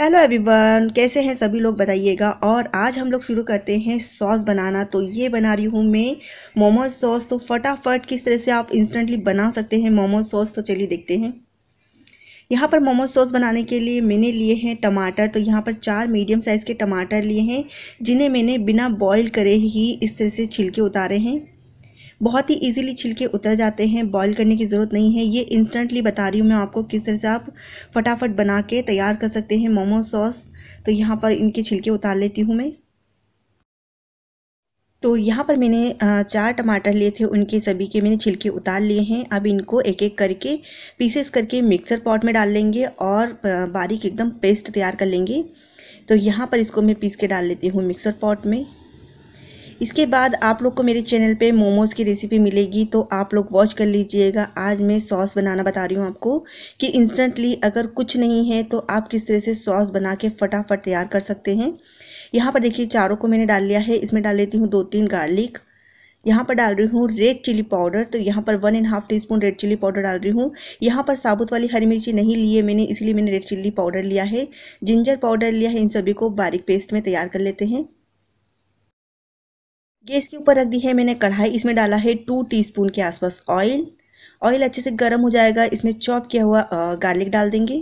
hello everyone कैसे हैं सभी लोग बताइएगा और आज हम लोग शुरू करते हैं सॉस बनाना तो ये बना रही हूँ मैं मोमो सॉस तो फटाफट किस तरह से आप इंस्टेंटली बना सकते हैं मोमो सॉस तो चलिए देखते हैं यहाँ पर मोमो सॉस बनाने के लिए मैंने लिए हैं टमाटर तो यहाँ पर चार मीडियम साइज़ के टमाटर लिए हैं जिन्हें मैंने बिना बॉयल करे ही इस तरह से छिलके उतारे हैं बहुत ही ईजिली छिलके उतर जाते हैं बॉईल करने की ज़रूरत नहीं है ये इंस्टेंटली बता रही हूँ मैं आपको किस तरह से आप फटाफट बना के तैयार कर सकते हैं मोमो सॉस तो यहाँ पर इनके छिलके उतार लेती हूँ मैं तो यहाँ पर मैंने चार टमाटर लिए थे उनके सभी के मैंने छिलके उतार लिए हैं अब इनको एक एक करके पीसेस करके मिक्सर पॉट में डाल लेंगे और बारीक एकदम पेस्ट तैयार कर लेंगे तो यहाँ पर इसको मैं पीस के डाल लेती हूँ मिक्सर पॉट में इसके बाद आप लोग को मेरे चैनल पे मोमोज़ की रेसिपी मिलेगी तो आप लोग वॉच कर लीजिएगा आज मैं सॉस बनाना बता रही हूँ आपको कि इंस्टेंटली अगर कुछ नहीं है तो आप किस तरह से सॉस बना के फटाफट तैयार कर सकते हैं यहाँ पर देखिए चारों को मैंने डाल लिया है इसमें डाल लेती हूँ दो तीन गार्लिक यहाँ पर डाल रही हूँ रेड चिली पाउडर तो यहाँ पर one and half teaspoon red chilli powder डाल रही हूँ यहाँ पर साबुत वाली हरी मिर्ची नहीं ली है मैंने इसलिए मैंने रेड चिली पाउडर लिया है जिंजर पाउडर लिया है इन सभी को बारीक पेस्ट में तैयार कर लेते हैं गैस के ऊपर रख दी है मैंने कढ़ाई इसमें डाला है टू टीस्पून के आसपास ऑयल ऑयल अच्छे से गर्म हो जाएगा इसमें चॉप किया हुआ गार्लिक डाल देंगे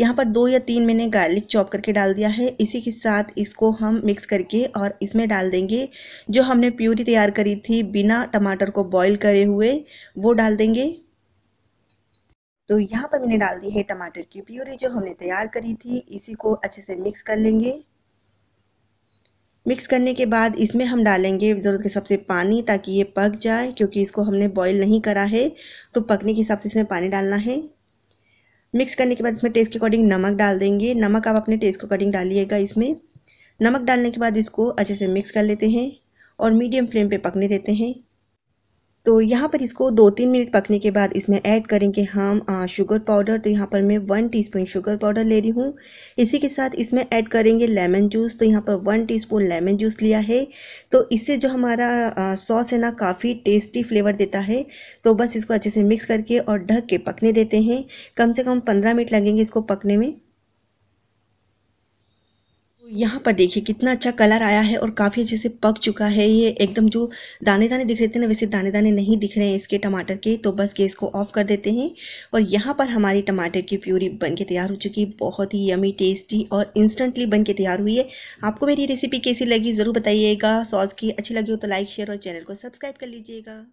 यहाँ पर दो या तीन मैंने गार्लिक चॉप करके डाल दिया है इसी के साथ इसको हम मिक्स करके और इसमें डाल देंगे जो हमने प्यूरी तैयार करी थी बिना टमाटर को बॉईल करे हुए वो डाल देंगे तो यहाँ पर मैंने डाल दी है टमाटर की प्यूरी जो हमने तैयार करी थी इसी को अच्छे से मिक्स कर लेंगे मिक्स करने के बाद इसमें हम डालेंगे ज़रूरत के हिसाब से पानी ताकि ये पक जाए क्योंकि इसको हमने बॉईल नहीं करा है तो पकने के हिसाब से इसमें पानी डालना है मिक्स करने के बाद इसमें टेस्ट के अकॉर्डिंग नमक डाल देंगे नमक आप अपने टेस्ट के अकॉर्डिंग डालिएगा इसमें नमक डालने के बाद इसको अच्छे से मिक्स कर लेते हैं और मीडियम फ्लेम पर पकने देते हैं तो यहाँ पर इसको दो तीन मिनट पकने के बाद इसमें ऐड करेंगे हम शुगर पाउडर तो यहाँ पर मैं वन टीस्पून शुगर पाउडर ले रही हूँ इसी के साथ इसमें ऐड करेंगे लेमन जूस तो यहाँ पर वन टीस्पून लेमन जूस लिया है तो इससे जो हमारा सॉस है ना काफ़ी टेस्टी फ्लेवर देता है तो बस इसको अच्छे से मिक्स करके और ढक के पकने देते हैं कम से कम पंद्रह मिनट लगेंगे इसको पकने में तो यहाँ पर देखिए कितना अच्छा कलर आया है और काफ़ी अच्छे से पक चुका है ये एकदम जो दाने दाने दिख रहे थे ना वैसे दाने दाने नहीं दिख रहे हैं इसके टमाटर के तो बस गैस को ऑफ कर देते हैं और यहाँ पर हमारी टमाटर की प्यूरी बन के तैयार हो चुकी है बहुत ही यमी टेस्टी और इंस्टेंटली बन के तैयार हुई है आपको मेरी रेसिपी कैसी लगी ज़रूर बताइएगा सॉस की अच्छी लगी हो तो लाइक शेयर और चैनल को सब्सक्राइब कर लीजिएगा